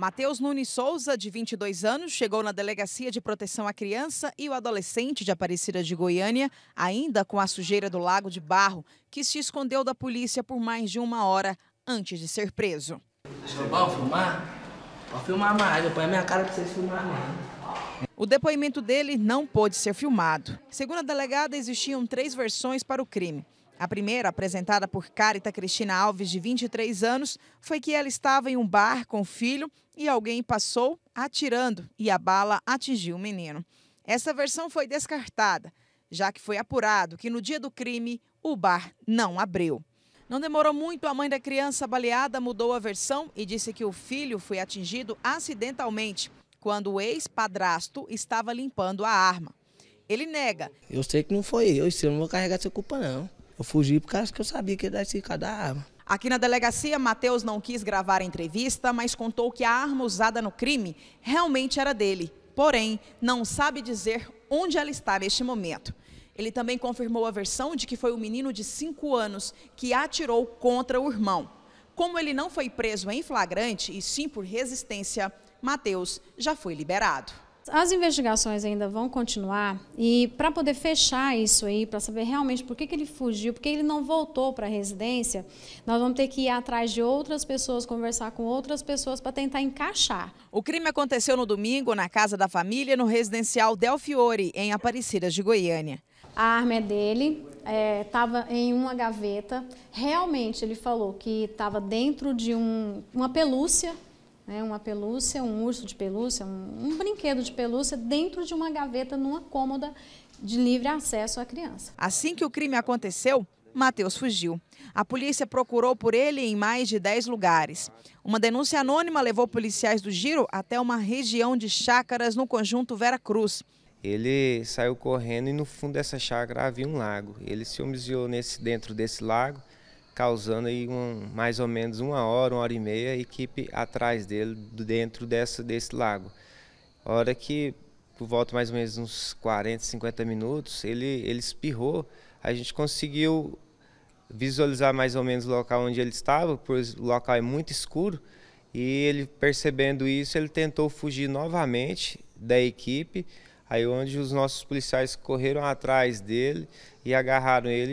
Matheus Nunes Souza, de 22 anos, chegou na Delegacia de Proteção à Criança e o adolescente de Aparecida de Goiânia, ainda com a sujeira do lago de barro, que se escondeu da polícia por mais de uma hora antes de ser preso. Deixa Vamos filmar? vou filmar mais, eu ponho a minha cara pra vocês filmar mais. O depoimento dele não pôde ser filmado. Segundo a delegada, existiam três versões para o crime. A primeira, apresentada por Carita Cristina Alves, de 23 anos, foi que ela estava em um bar com o filho e alguém passou atirando e a bala atingiu o menino. Essa versão foi descartada, já que foi apurado que no dia do crime o bar não abriu. Não demorou muito, a mãe da criança baleada mudou a versão e disse que o filho foi atingido acidentalmente quando o ex-padrasto estava limpando a arma. Ele nega. Eu sei que não foi eu, eu não vou carregar essa culpa não. Eu fugi por causa que eu sabia que ia dar esse arma. Aqui na delegacia, Matheus não quis gravar a entrevista, mas contou que a arma usada no crime realmente era dele. Porém, não sabe dizer onde ela está neste momento. Ele também confirmou a versão de que foi o menino de 5 anos que atirou contra o irmão. Como ele não foi preso em flagrante e sim por resistência, Mateus já foi liberado. As investigações ainda vão continuar e para poder fechar isso aí, para saber realmente por que, que ele fugiu, por que ele não voltou para a residência, nós vamos ter que ir atrás de outras pessoas, conversar com outras pessoas para tentar encaixar. O crime aconteceu no domingo na casa da família, no residencial Del Fiore, em Aparecida de Goiânia. A arma é dele, estava é, em uma gaveta. Realmente ele falou que estava dentro de um, uma pelúcia né, uma pelúcia, um urso de pelúcia, um, um brinquedo de pelúcia dentro de uma gaveta numa cômoda de livre acesso à criança. Assim que o crime aconteceu, Matheus fugiu. A polícia procurou por ele em mais de 10 lugares. Uma denúncia anônima levou policiais do Giro até uma região de chácaras no conjunto Vera Cruz. Ele saiu correndo e no fundo dessa chácara havia um lago. Ele se homiziou nesse, dentro desse lago, causando aí um, mais ou menos uma hora, uma hora e meia, a equipe atrás dele, dentro dessa, desse lago. Hora que, por volta mais ou menos uns 40, 50 minutos, ele, ele espirrou, a gente conseguiu visualizar mais ou menos o local onde ele estava, pois o local é muito escuro, e ele percebendo isso, ele tentou fugir novamente da equipe, aí onde os nossos policiais correram atrás dele e agarraram ele.